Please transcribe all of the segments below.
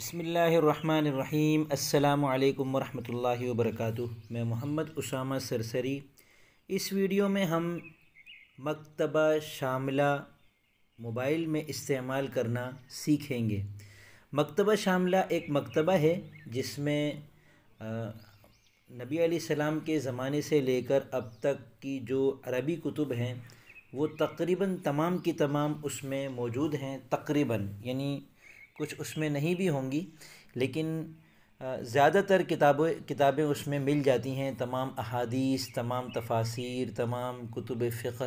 बसमीम् अल्लाम वरम् वर्क मैं मोहम्मद उसामा सरसरी इस वीडियो में हम मकतबा शामला मोबाइल में इस्तेमाल करना सीखेंगे मकतबा शामला एक मकतबा है जिसमें नबी सलाम के ज़माने से लेकर अब तक की जो अरबी कुतुब हैं वो तकरीबन तमाम की तमाम उसमें मौजूद हैं तकरीबन यानी कुछ उसमें नहीं भी होंगी लेकिन ज़्यादातर किताबें किताबें उसमें मिल जाती हैं तमाम अहादीस तमाम तफासिर तमाम कुतुब फ़िक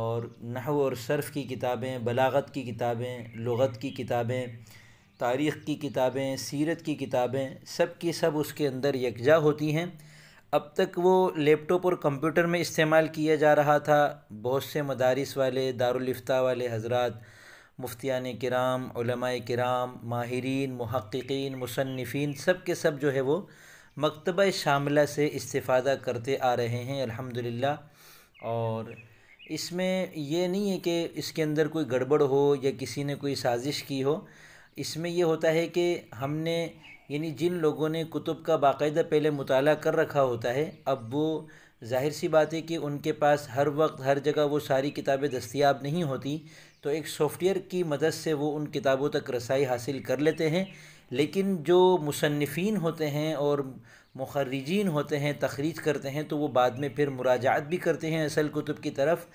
और नहव और सर्फ़ की किताबें बलागत की किताबें लगत की किताबें तारीख़ की किताबें सीरत की किताबें सब की सब उसके अंदर यकजा होती हैं अब तक वो लैपटॉप और कंप्यूटर में इस्तेमाल किया जा रहा था बहुत से मदारस वाले दारुलफ्ता वाले हजरत मुफ्तियान कराम कराम माहरीन महक्कीन मुसनफ़ी सब के सब जो है वो मकतब शामला से इस्तादा करते आ रहे हैं अल्हम्दुलिल्लाह और इसमें ये नहीं है कि इसके अंदर कोई गड़बड़ हो या किसी ने कोई साजिश की हो इसमें यह होता है कि हमने यानी जिन लोगों ने कुतुब का बाकायदा पहले मुताल कर रखा होता है अब वो ज़ाहिर सी बात है कि उनके पास हर वक्त हर जगह वो सारी किताबें दस्तियाब नहीं होती तो एक सॉफ्टवेयर की मदद से वो उन किताबों तक रसाई हासिल कर लेते हैं लेकिन जो मुसनफ़ीन होते हैं और मुखर्रजीन होते हैं तखरीज करते हैं तो वो बाद में फिर मुराजात भी करते हैं असल कुतुब की तरफ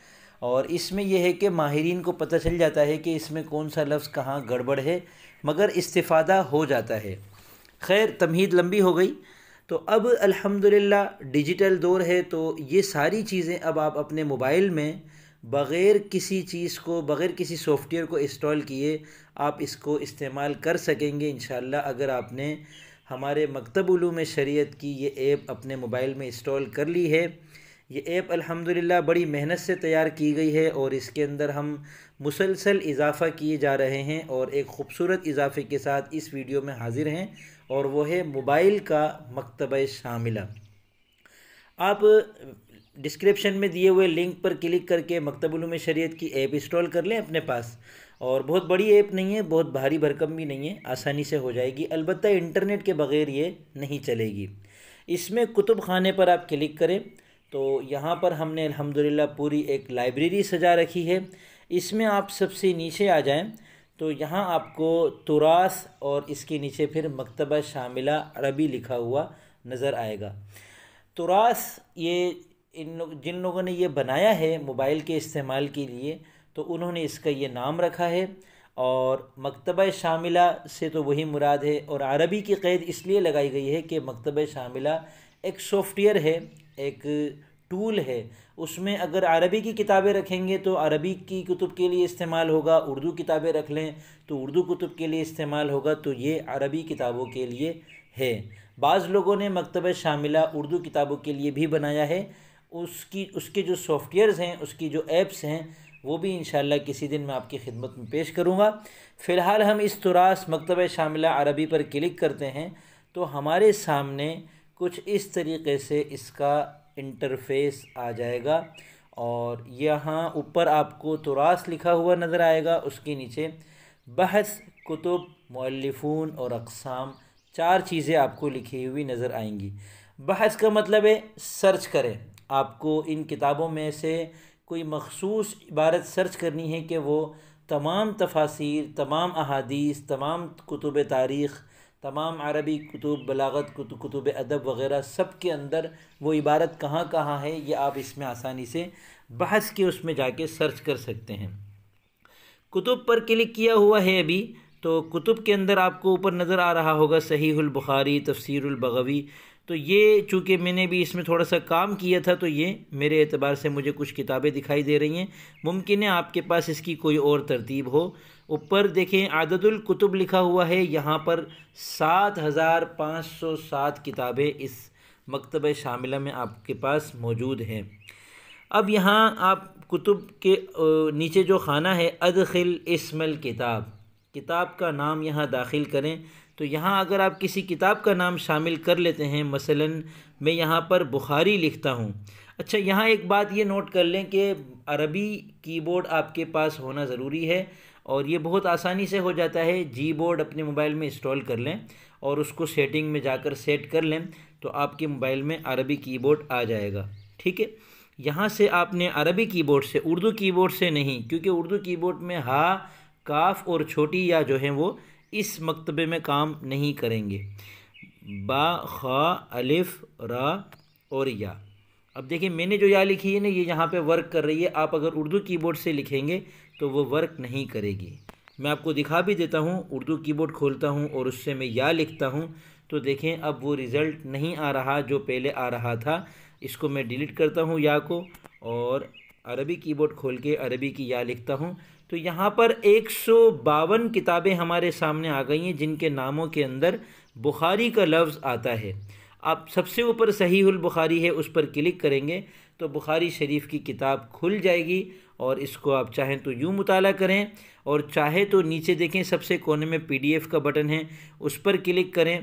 और इसमें यह है कि माहरीन को पता चल जाता है कि इसमें कौन सा लफ्ज़ कहाँ गड़बड़ है मगर इस्तादा हो जाता है खैर तमहीद लंबी हो गई तो अब अल्हम्दुलिल्लाह डिजिटल दौर है तो ये सारी चीज़ें अब आप अपने मोबाइल में बग़ैर किसी चीज़ को बग़ैर किसी सॉफ्टवेयर को इंस्टॉल किए आप इसको इस्तेमाल कर सकेंगे इन अगर आपने हमारे मकतब शरीत की ये ऐप अपने मोबाइल में इंस्टॉल कर ली है ये ऐप अल्हम्दुलिल्लाह बड़ी मेहनत से तैयार की गई है और इसके अंदर हम मुसलसल इजाफ़ा किए जा रहे हैं और एक ख़ूबसूरत इजाफ़े के साथ इस वीडियो में हाजिर हैं और वो है मोबाइल का मकतब शामिला आप डिस्क्रिप्शन में दिए हुए लिंक पर क्लिक करके मकतबुल शरीयत की ऐप इंस्टॉल कर लें अपने पास और बहुत बड़ी ऐप नहीं है बहुत भारी भरकम भी नहीं है आसानी से हो जाएगी अलबत्त इंटरनेट के बग़ैर ये नहीं चलेगी इसमें कुतुब खाने पर आप क्लिक करें तो यहाँ पर हमने अलहमदिल्ला पूरी एक लाइब्रेरी सजा रखी है इसमें आप सबसे नीचे आ जाएँ तो यहाँ आपको तुरास और इसके नीचे फिर मकतबा शामिला अरबी लिखा हुआ नज़र आएगा तुरास ये इन लोग जिन लोगों ने ये बनाया है मोबाइल के इस्तेमाल के लिए तो उन्होंने इसका ये नाम रखा है और मकतब शामिला से तो वही मुराद है और अरबी की क़ैद इसलिए लगाई गई है कि मकतब शामिला एक सॉफ्टवेयर है एक टूल है उसमें अगर अरबी की किताबें रखेंगे तो अरबी की कुतुब के लिए इस्तेमाल होगा उर्दू किताबें रख लें तो उर्दू कुतुब के लिए इस्तेमाल होगा तो ये अरबी किताबों के लिए है बाज़ लोगों ने मकतब शामिला उर्दू किताबों के लिए भी बनाया है उसकी उसके जो सॉफ्टवेयर्स हैं उसकी जो ऐप्स हैं वो भी इन किसी दिन मैं आपकी खिदमत में पेश करूँगा फ़िलहाल हम इस तुरास मकतब शामिल अरबी पर क्लिक करते हैं तो हमारे सामने कुछ इस तरीके से इसका इंटरफेस आ जाएगा और यहाँ ऊपर आपको तुरास लिखा हुआ नज़र आएगा उसके नीचे बहस कुतुब मौलफून और अकसाम चार चीज़ें आपको लिखी हुई नज़र आएंगी बहस का मतलब है सर्च करें आपको इन किताबों में से कोई मखसूस इबारत सर्च करनी है कि वो तमाम तफासिर तमाम अहादीस तमाम कुतुब तारीख़ तमाम अरबी कुतुब बलागत कुतुब अदब वग़ैरह सब के अंदर वो इबारत कहाँ कहाँ है ये आप इसमें आसानी से बहस के उसमें जाके सर्च कर सकते हैं कुतुब पर क्लिक किया हुआ है अभी तो कुतुब के अंदर आपको ऊपर नज़र आ रहा होगा सहीहुल बुखारी तफसीरुल बगवी तो ये चूँकि मैंने भी इसमें थोड़ा सा काम किया था तो ये मेरे एतबार से मुझे कुछ किताबें दिखाई दे रही हैं मुमकिन है आपके पास इसकी कोई और तरतीब हो ऊपर देखें आददुल कुतुब लिखा हुआ है यहाँ पर सात हज़ार पाँच सौ सात किताबें इस मकतब शामिला में आपके पास मौजूद हैं अब यहाँ आप कुतुब के नीचे जो खाना है अदखिल इसमल किताब किताब का नाम यहाँ दाखिल करें तो यहाँ अगर आप किसी किताब का नाम शामिल कर लेते हैं मसलन मैं यहाँ पर बुखारी लिखता हूँ अच्छा यहाँ एक बात ये नोट कर लें कि अरबी कीबोर्ड आपके पास होना ज़रूरी है और ये बहुत आसानी से हो जाता है जी बोर्ड अपने मोबाइल में इंस्टॉल कर लें और उसको सेटिंग में जाकर सेट कर लें तो आपके मोबाइल में अरबी कीबोर्ड आ जाएगा ठीक है यहाँ से आपने अरबी कीबोर्ड से उर्दू कीबोर्ड से नहीं क्योंकि उर्दू कीबोर्ड में हा काफ और छोटी या जो है वो इस मकतबे में काम नहीं करेंगे बा खा अलिफ रा और या अब देखिए मैंने जो या लिखी है ना ये यहाँ पे वर्क कर रही है आप अगर उर्दू कीबोर्ड से लिखेंगे तो वो वर्क नहीं करेगी मैं आपको दिखा भी देता हूँ उर्दू कीबोर्ड खोलता हूँ और उससे मैं या लिखता हूँ तो देखें अब वो रिज़ल्ट नहीं आ रहा जो पहले आ रहा था इसको मैं डिलीट करता हूँ या को और अरबी कीबोर्ड खोल के अरबी की या लिखता हूँ तो यहाँ पर एक किताबें हमारे सामने आ गई हैं जिनके नामों के अंदर बुखारी का लफ्ज़ आता है आप सबसे ऊपर सही बुखारी है उस पर क्लिक करेंगे तो बुखारी शरीफ की किताब खुल जाएगी और इसको आप चाहें तो यूँ मुताल करें और चाहे तो नीचे देखें सबसे कोने में पीडीएफ का बटन है उस पर क्लिक करें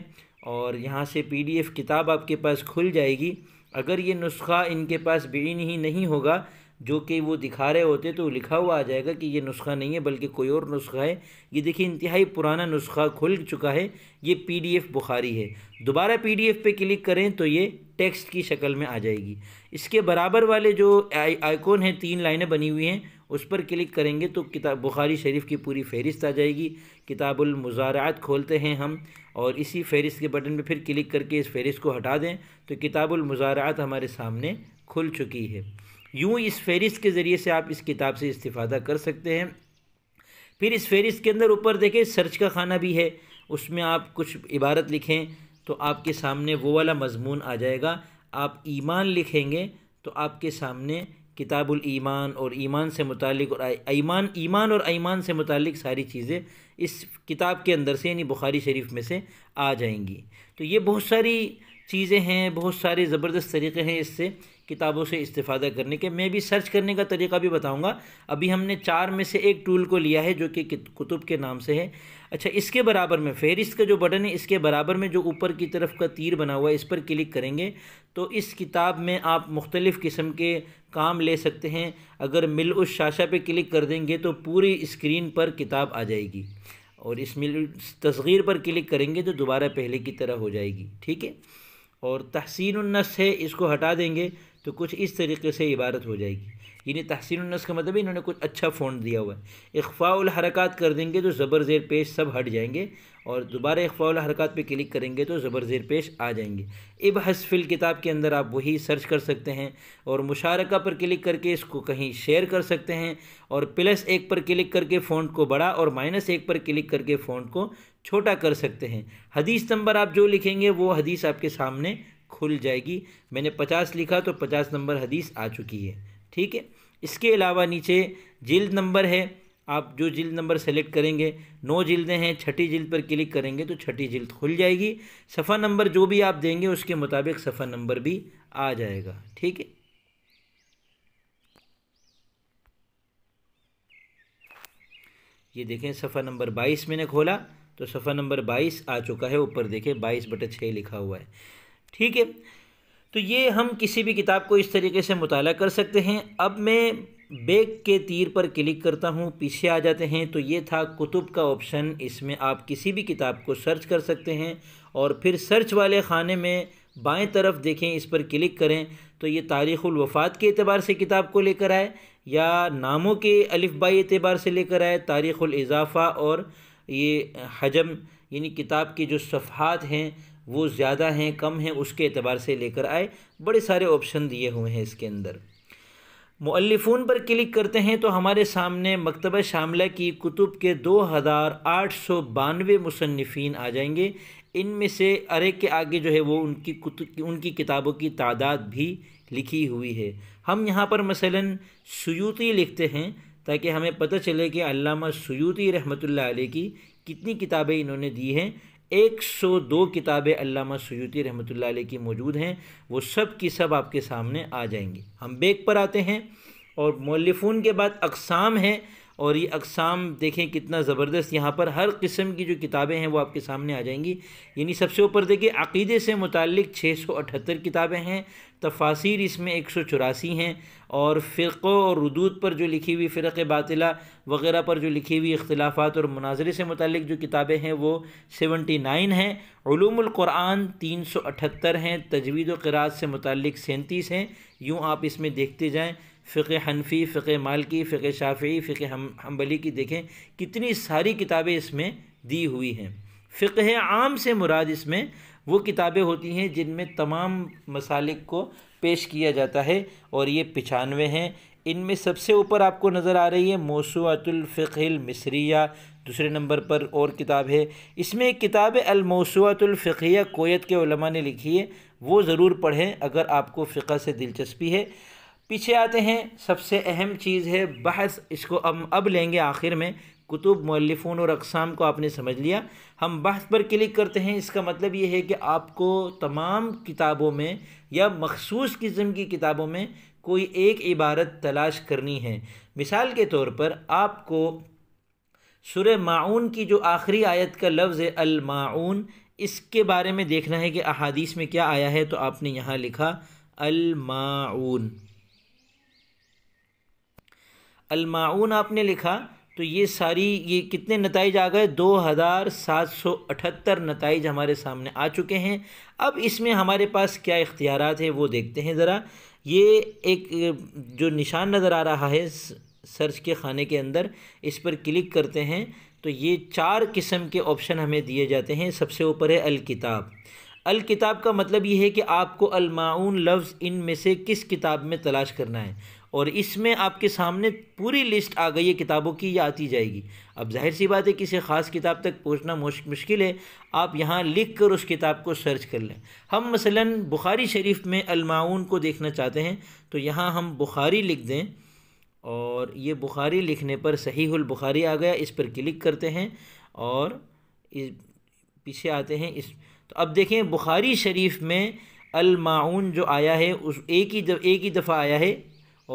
और यहाँ से पीडीएफ किताब आपके पास खुल जाएगी अगर ये नुस्खा इनके पास बेन ही नहीं होगा जो कि वो दिखा रहे होते तो लिखा हुआ आ जाएगा कि ये नुस्खा नहीं है बल्कि कोई और नुस्खा है ये देखिए इंतहाई पुराना नुस्खा खुल चुका है ये पीडीएफ बुखारी है दोबारा पीडीएफ पे क्लिक करें तो ये टेक्स्ट की शक्ल में आ जाएगी इसके बराबर वाले जो आइकॉन हैं तीन लाइनें बनी हुई हैं उस पर क्लिक करेंगे तो किताब बुखारी शरीफ की पूरी फहरिस्त आ जाएगी किताबुलमज़ारात खोलते हैं हम और इसी फहरिस्त के बटन पर फिर क्लिक करके इस फहरिस्त को हटा दें तो किताबुलमज़ारात हमारे सामने खुल चुकी है यूँ इस फहरिस्त के ज़रिए से आप इस किताब से इस्तीफ़ादा कर सकते हैं फिर इस फहरिस्त के अंदर ऊपर देखें सर्च का खाना भी है उसमें आप कुछ इबारत लिखें तो आपके सामने वो वाला मजमून आ जाएगा आप ईमान लिखेंगे तो आपके सामने किताबुल ईमान और ईमान से मुतालिक और ईमान ईमान और ईमान से मुतालिक सारी चीज़ें इस किताब के अंदर से यानी बुखारी शरीफ में से आ जाएंगी तो ये बहुत सारी चीज़ें हैं बहुत सारे ज़बरदस्त तरीक़े हैं इससे किताबों से इस्तेफ़ादा करने के मैं भी सर्च करने का तरीका भी बताऊंगा अभी हमने चार में से एक टूल को लिया है जो कि कुतुब के नाम से है अच्छा इसके बराबर में फहरिस्त का जो बटन है इसके बराबर में जो ऊपर की तरफ का तीर बना हुआ है इस पर क्लिक करेंगे तो इस किताब में आप मुख्तलिफ़ किस्म के काम ले सकते हैं अगर मिल उस शाशा पर क्लिक कर देंगे तो पूरी स्क्रीन पर किताब आ जाएगी और इस मिल तस्गीर पर क्लिक करेंगे तो दोबारा पहले की तरह हो जाएगी ठीक है और तहसीन नस है इसको हटा देंगे तो कुछ इस तरीके से इबारत हो जाएगी यानी तहसीनस का मतलब इन्होंने कुछ अच्छा फ़ोन दिया हुआ है इखफाउल हरकत कर देंगे तो ज़बर ज़ेर पेश सब हट जाएंगे और दोबारा इखफाउल हरकत पे क्लिक करेंगे तो ज़बर ज़ेर पेश आ जाएंगे इब हसफिल किताब के अंदर आप वही सर्च कर सकते हैं और मुशारका पर क्लिक करके इसको कहीं शेयर कर सकते हैं और प्लस एक पर क्लिक करके फ़ोन को बड़ा और माइनस एक पर क्लिक करके फ़ोन को छोटा कर सकते हैं हदीस नंबर आप जो लिखेंगे वो हदीस आपके सामने खुल जाएगी मैंने पचास लिखा तो पचास नंबर हदीस आ चुकी है ठीक है इसके अलावा नीचे जिल्द नंबर है आप जो जिल्द नंबर सेलेक्ट करेंगे नौ जिल्दें हैं छठी जिल्द पर क्लिक करेंगे तो छठी जिल्द खुल जाएगी सफ़ा नंबर जो भी आप देंगे उसके मुताबिक सफ़ा नंबर भी आ जाएगा ठीक है ये देखें सफ़ा नंबर बाईस मैंने खोला तो सफ़ा नंबर बाईस आ चुका है ऊपर देखें बाईस बटे छः लिखा हुआ है ठीक है तो ये हम किसी भी किताब को इस तरीके से मुताल कर सकते हैं अब मैं बेग के तीर पर क्लिक करता हूँ पीछे आ जाते हैं तो ये था कुतुब का ऑप्शन इसमें आप किसी भी किताब को सर्च कर सकते हैं और फिर सर्च वाले खाने में बाएं तरफ देखें इस पर क्लिक करें तो ये तारीख़ुल वफ़ात के अतबार से किताब को लेकर आए या नामों के अलिफबाई एतबार से लेकर आए तारीख़ुल इजाफ़ा और ये हजम यानी किताब के जो सफ़ात हैं वो ज़्यादा हैं कम हैं उसके अतबार से लेकर आए बड़े सारे ऑप्शन दिए हुए हैं इसके अंदर मुअल्लिफ़ून पर क्लिक करते हैं तो हमारे सामने मकतब शामला की कुतुब के दो हज़ार आठ सौ बानवे मुसनफिन आ जाएंगे इनमें से अरे के आगे जो है वो उनकी कुतुब उनकी किताबों की तादाद भी लिखी हुई है हम यहाँ पर मसलन सयूती लिखते हैं ताकि हमें पता चले कि अलामा सयूती रहमत अलैह की कितनी किताबें इन्होंने दी हैं 102 किताबें अल्लामा सयूती रहमत अलैह की मौजूद हैं वो सब की सब आपके सामने आ जाएंगी हम बेग पर आते हैं और मौलफ़ून के बाद अकसाम हैं और ये अकसाम देखें कितना ज़बरदस्त यहाँ पर हर किस्म की जो किताबें हैं वो आपके सामने आ जाएंगी यानी सबसे ऊपर देखिए अक़ीदे से मुतक छः सौ अठहत्तर किताबें हैं तफासिर इसमें एक सौ चौरासी हैं और फ़िरक़ों और रदूद पर जो लिखी हुई फ़िरक़ बातिला वगैरह पर जो लिखी हुई इख्लाफा और मनाजरे से मुतल जो किताबें हैं वो सेवेंटी नाइन हैं ूमक़ुरान तीन सौ अठहत्तर हैं तजवीद व से मुतल सैंतीस हैं यूँ आप इसमें देखते जाएँ फ़िक़ हनफी फ़िक़ मालकी फ़िक़ शाफ़ी फ़िक़ हम हम्बली की देखें कितनी सारी किताबें इसमें दी हुई हैं फ़िक़ आम से मुराद इसमें वो किताबें होती हैं जिनमें तमाम मसालिक को पेश किया जाता है और ये पचानवे हैं इनमें सबसे ऊपर आपको नज़र आ रही है मौसुआतुल्फ़िल मिसरिया दूसरे नंबर पर और किताब है इसमें एक किताब है कोयत के उलमा ने लिखी है वो ज़रूर पढ़ें अगर आपको फ़िका से दिलचस्पी है पीछे आते हैं सबसे अहम चीज़ है बहस इसको हम अब लेंगे आखिर में कुतुब मौलफ़ून और अकसाम को आपने समझ लिया हम बहस पर क्लिक करते हैं इसका मतलब ये है कि आपको तमाम किताबों में या मखसूस किस्म की किताबों में कोई एक इबारत तलाश करनी है मिसाल के तौर पर आपको सुर माउन की जो आखिरी आयत का लफ्ज़ है अलमाउन इसके बारे में देखना है कि अहादीस में क्या आया है तो आपने यहाँ लिखा अलमाउन अलमाउन आपने लिखा तो ये सारी ये कितने नतज आ गए दो हज़ार सात सौ अठहत्तर नतज हमारे सामने आ चुके हैं अब इसमें हमारे पास क्या इख्तियार है वो देखते हैं ज़रा ये एक जो निशान नज़र आ रहा है सर्च के खाने के अंदर इस पर क्लिक करते हैं तो ये चार किस्म के ऑप्शन हमें दिए जाते हैं सबसे ऊपर है अल किताब अल किताब का मतलब ये है कि आपको अलमाउन लफ्ज़ इन में से किस किताब में तलाश करना है और इसमें आपके सामने पूरी लिस्ट आ गई है किताबों की या आती जाएगी अब जाहिर सी बात है किसी ख़ास किताब तक पहुँचना मुश्किल है आप यहाँ लिख कर उस किताब को सर्च कर लें हम मसला बुखारी शरीफ में अलमाउन को देखना चाहते हैं तो यहाँ हम बुखारी लिख दें और ये बुखारी लिखने पर सही बुखारी आ गया इस पर क्लिक करते हैं और इस पीछे आते हैं इस तो अब देखें बुखारी शरीफ में अलमाउन जो आया है उस एक ही एक ही दफ़ा आया है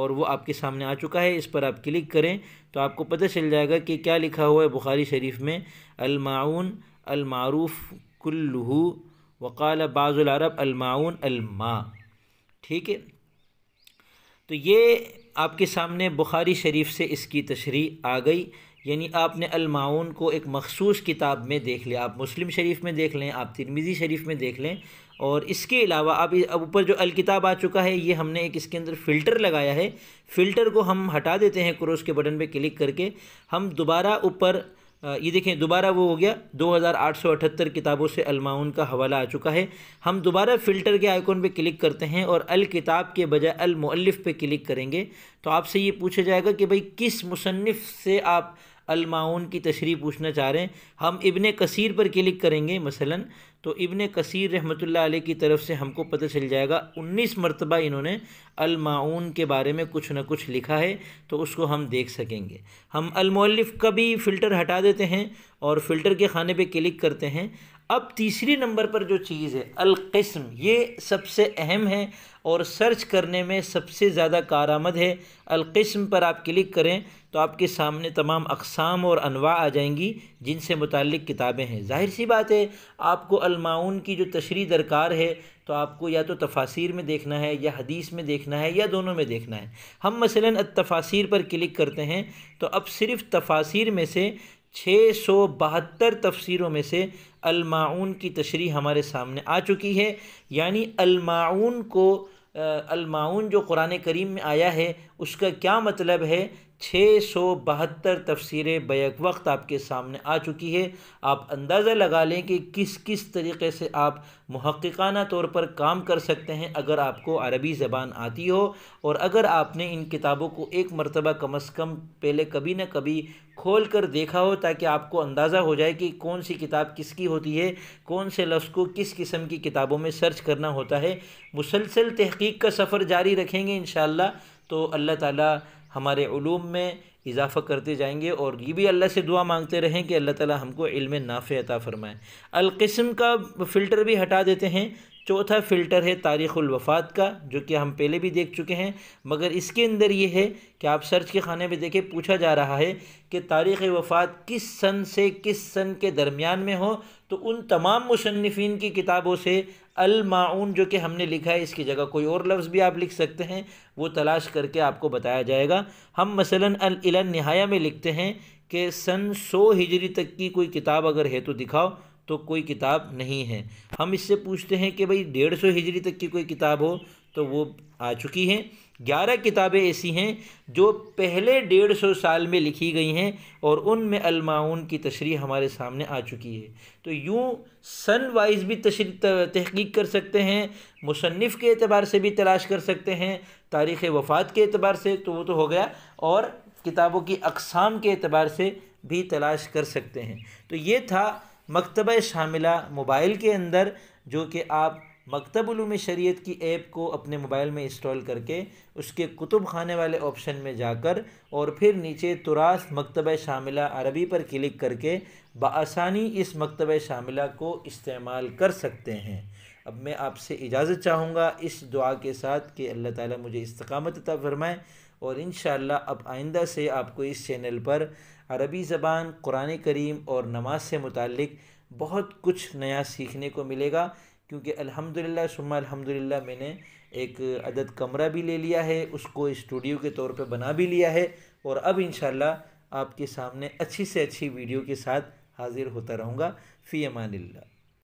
और वो आपके सामने आ चुका है इस पर आप क्लिक करें तो आपको पता चल जाएगा कि क्या लिखा हुआ है बुखारी शरीफ में अलमाउन अलमारूफ़ कुल्लू वकाल बाज़ुलरब अलमाउन अलमा ठीक है तो ये आपके सामने बुखारी शरीफ से इसकी तशरी आ गई यानी आपने अलमाउन को एक मखसूस किताब में देख लिया आप मुस्लिम शरीफ में देख लें आप तिरमिज़ी शरीफ में देख लें और इसके अलावा अब अब ऊपर जो अलकिताब आ चुका है ये हमने एक इसके अंदर फ़िल्टर लगाया है फ़िल्टर को हम हटा देते हैं क्रोस के बटन पर क्लिक करके हम दोबारा ऊपर ये देखें दोबारा वो हो गया दो हज़ार आठ सौ अठहत्तर किताबों से अलमाउन का हवाला आ चुका है हम दोबारा फ़िल्टर के आइकॉन पर क्लिक करते हैं और अल किताब के बजाय अलमल्लिफ़ पे क्लिक करेंगे तो आपसे ये पूछा जाएगा कि भाई किस मुसनफ़ से आप अलमाउन की तशरी पूछना चाह रहे हैं हम इबन कसीर पर क्लिक करेंगे मसलन तो इबन कसीर रहमतुल्लाह अलैह की तरफ से हमको पता चल जाएगा उन्नीस मरतबा इन्होंने अलमाउन के बारे में कुछ ना कुछ लिखा है तो उसको हम देख सकेंगे हम अलमौलिफ़ का भी फ़िल्टर हटा देते हैं और फ़िल्टर के खाने पर क्लिक करते हैं अब तीसरी नंबर पर जो चीज़ है अलस्म ये सबसे अहम है और सर्च करने में सबसे ज़्यादा कारामद है अलस्म पर आप क्लिक करें तो आपके सामने तमाम अकसाम और अनवा आ जाएंगी जिनसे मुतल किताबें हैं जाहिर सी बात है आपको अलमाउन की जो तशरी दरकार है तो आपको या तो तफासिर में देखना है या हदीस में देखना है या दोनों में देखना है हम मसलन तफासिर पर क्लिक करते हैं तो अब सिर्फ तफासिर में से छः सौ बहत्तर तफसीरों में से अलमाउन की तशरी हमारे सामने आ चुकी है यानी अलमाउन को अलमाउन जो कुरान करीम में आया है उसका क्या मतलब है छः सौ बहत्तर तफसरें बैक वक्त आपके सामने आ चुकी है आप अंदाज़ा लगा लें कि किस किस तरीके से आप महक्काना तौर पर काम कर सकते हैं अगर आपको अरबी ज़बान आती हो और अगर आपने इन किताबों को एक मरतबा कम अज़ कम पहले कभी ना कभी खोल कर देखा हो ताकि आपको अंदाज़ा हो जाए कि कौन सी किताब किसकी होती है कौन से लफ्ज़ को किस किस्म की किताबों में सर्च करना होता है मुसलसल तहकीक का सफ़र जारी रखेंगे इन तो अल्लाह ताली हमारे ूम में इजाफ़ा करते जाएंगे और ये भी अल्लाह से दुआ मांगते रहें कि अल्लाह ताला हमको इल्म नाफ़ अता फ़रमाएँ अलकस्म का फ़िल्टर भी हटा देते हैं चौथा फ़िल्टर है तारीख़ुल वफ़ात का जो कि हम पहले भी देख चुके हैं मगर इसके अंदर ये है कि आप सर्च के खाने में देखें पूछा जा रहा है कि तारीख़ वफ़ात किस सन से किस सन के दरमियान में हो तो उन तमाम मुशनफिन की किताबों से अलमाउन जो कि हमने लिखा है इसकी जगह कोई और लफ्ज़ भी आप लिख सकते हैं वो तलाश करके आपको बताया जाएगा हम मसलन अल नहाया में लिखते हैं कि सन सौ हिजरी तक की कोई किताब अगर है तो दिखाओ तो कोई किताब नहीं है हम इससे पूछते हैं कि भाई डेढ़ सौ हिजरी तक की कोई किताब हो तो वो आ चुकी हैं ग्यारह किताबें ऐसी हैं जो पहले डेढ़ सौ साल में लिखी गई हैं और उनमें अलमाउन की तशरी हमारे सामने आ चुकी है तो यूँ सन वाइज भी तशरी तहकीक कर सकते हैं मुसनफ़ के अतबार से भी तलाश कर सकते हैं तारीख़ वफ़ात के अतबार से तो वो तो हो गया और किताबों की अकसाम के अतबार से भी तलाश कर सकते हैं तो ये था मकतब शामिला मोबाइल के अंदर जो कि आप मकतबलूम शरीयत की ऐप को अपने मोबाइल में इंस्टॉल करके उसके कुतुब खाने वाले ऑप्शन में जाकर और फिर नीचे तुरास मकतब शामिला अरबी पर क्लिक करके बसानी इस मकतब शामिला को इस्तेमाल कर सकते हैं अब मैं आपसे इजाज़त चाहूँगा इस दुआ के साथ कि अल्लाह ताला मुझे इस्तकामत अता फरमाए और इन अब आइंदा से आपको इस चैनल पर अरबी ज़बान कुरान करीम और नमाज से मुतक बहुत कुछ नया सीखने को मिलेगा क्योंकि अल्हम्दुलिल्लाह सुम्मा अल्हम्दुलिल्लाह मैंने एक अदद कमरा भी ले लिया है उसको स्टूडियो के तौर पे बना भी लिया है और अब इन आपके सामने अच्छी से अच्छी वीडियो के साथ हाज़िर होता रहूँगा फ़ी अमान